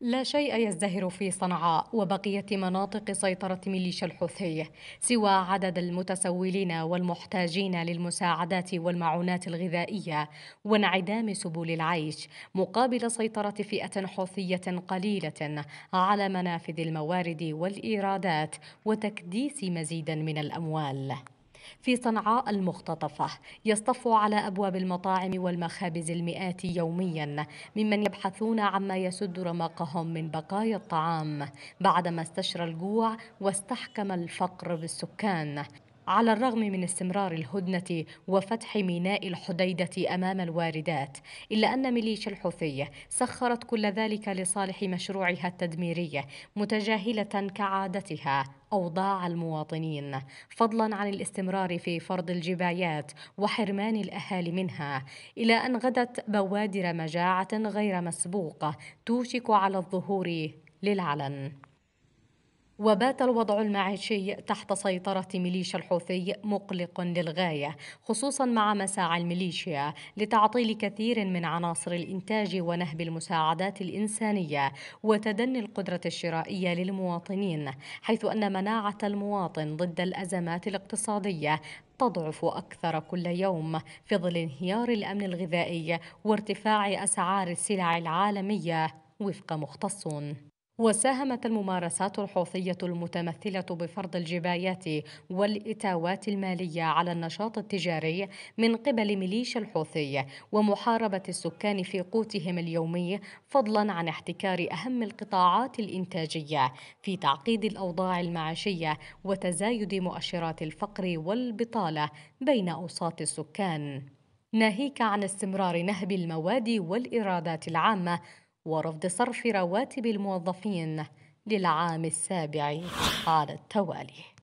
لا شيء يزدهر في صنعاء وبقية مناطق سيطرة ميليشيا الحوثي سوى عدد المتسولين والمحتاجين للمساعدات والمعونات الغذائية وانعدام سبل العيش مقابل سيطرة فئة حوثية قليلة على منافذ الموارد والإيرادات وتكديس مزيد من الأموال في صنعاء المختطفة يصطف على أبواب المطاعم والمخابز المئات يوميا ممن يبحثون عما يسد رمقهم من بقايا الطعام بعدما استشرى الجوع واستحكم الفقر بالسكان على الرغم من استمرار الهدنة وفتح ميناء الحديدة أمام الواردات إلا أن ميليشيا الحوثي سخرت كل ذلك لصالح مشروعها التدميري متجاهلة كعادتها أوضاع المواطنين فضلا عن الاستمرار في فرض الجبايات وحرمان الأهالي منها إلى أن غدت بوادر مجاعة غير مسبوقة توشك على الظهور للعلن وبات الوضع المعيشي تحت سيطرة ميليشيا الحوثي مقلق للغاية خصوصا مع مساعي الميليشيا لتعطيل كثير من عناصر الإنتاج ونهب المساعدات الإنسانية وتدني القدرة الشرائية للمواطنين حيث أن مناعة المواطن ضد الأزمات الاقتصادية تضعف أكثر كل يوم في ظل انهيار الأمن الغذائي وارتفاع أسعار السلع العالمية وفق مختصون وساهمت الممارسات الحوثية المتمثلة بفرض الجبايات والإتاوات المالية على النشاط التجاري من قبل ميليشيا الحوثي ومحاربة السكان في قوتهم اليومي فضلا عن احتكار أهم القطاعات الإنتاجية في تعقيد الأوضاع المعاشية وتزايد مؤشرات الفقر والبطالة بين أوساط السكان ناهيك عن استمرار نهب المواد والإيرادات العامة ورفض صرف رواتب الموظفين للعام السابع على التوالي